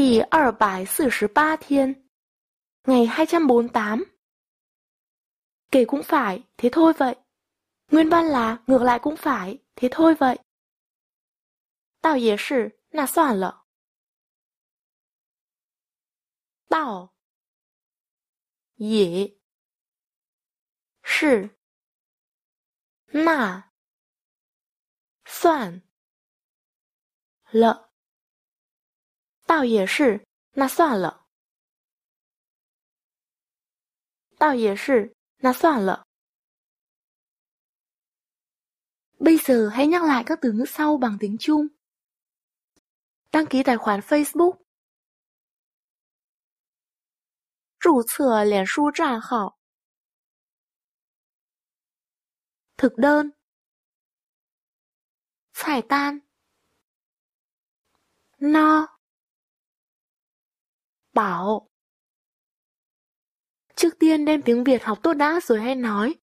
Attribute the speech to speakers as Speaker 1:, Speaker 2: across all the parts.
Speaker 1: 第二百四十 ba thiên Ngày tám Kể cũng phải, thế thôi vậy. Nguyên văn là ngược lại cũng phải, thế thôi vậy. Tao 也是, là soạn lợ. Tao Dễ Sư Na Soạn Lợ 倒也是，那算了。倒也是，那算了. Bây giờ hãy nhắc lại các từ ngữ sau bằng tiếng Trung. Đăng ký tài khoản Facebook. 注册脸书账号. Thực đơn. 菜单. No bảo. Trước tiên đem tiếng Việt học tốt đã rồi hãy nói.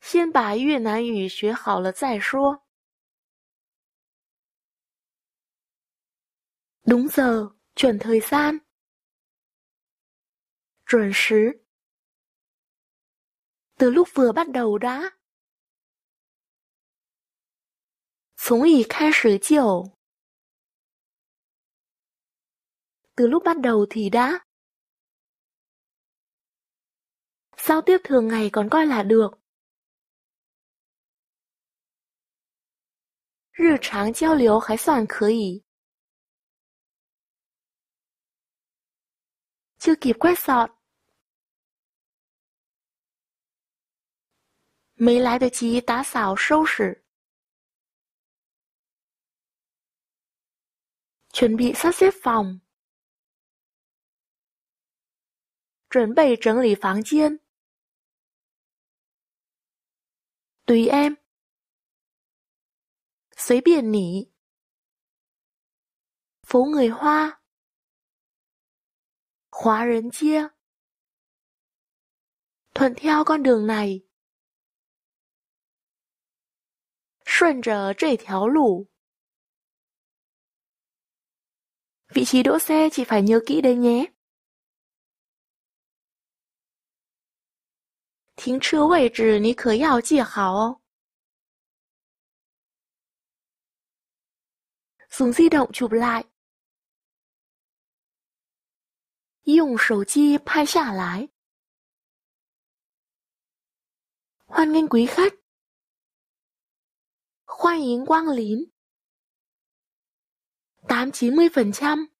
Speaker 1: Xin bà Việt Nam ngữ học hảo là giải số. Đúng giờ, chuẩn thời gian. chuẩn Chuẩn 时. Từ lúc vừa bắt đầu đã. 从已开始就 từ lúc bắt đầu thì đã. Giao tiếp thường ngày còn coi là được. Rì tráng giao liếu hãy soạn khởi Chưa kịp quét dọn. Mấy lái được chí tá xảo sâu sử. chuẩn bị sắp xếp phòng. 准备整理房间 tùy em 随便你 phố người hoa hóa 人街 thuận theo con đường này Vị trí đỗ xe chị phải nhớ kỹ đấy nhé. 停车位置你可要记好哦。手机上取不来，用手机拍下来。欢迎贵客，欢迎光临。八九百分之，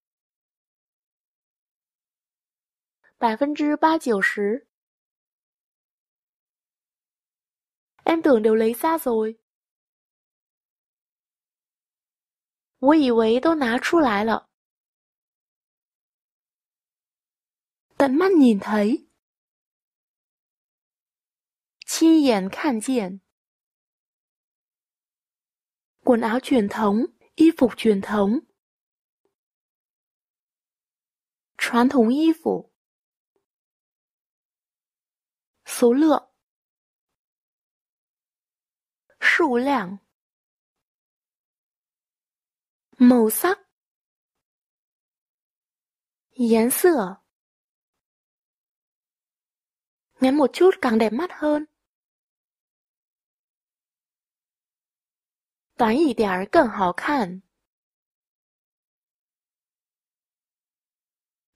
Speaker 1: 百分之八九十。Em tưởng đều lấy ra rồi. 我以为都拿出来了。tận mắt nhìn thấy. Chi yển khan Quần áo truyền thống, y phục truyền thống. Truyền thống y phục. 数量 màu sắc 颜色 ngắn một chút càng đẹp mắt hơn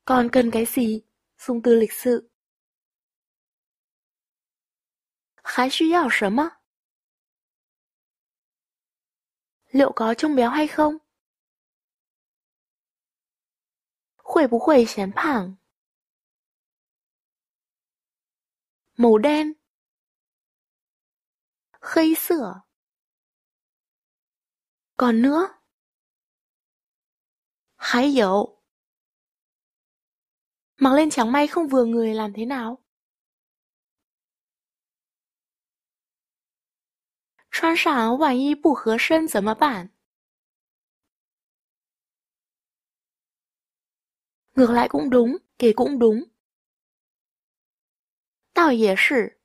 Speaker 1: còn cần cái gì? Dùng tư lịch sự. 还需要什么？liệu có trông béo hay không? màu đen khây sữa còn nữa hái dậu mặc lên trắng may không vừa người làm thế nào 穿上万一不合身怎么办？我来公读，给公读，倒也是。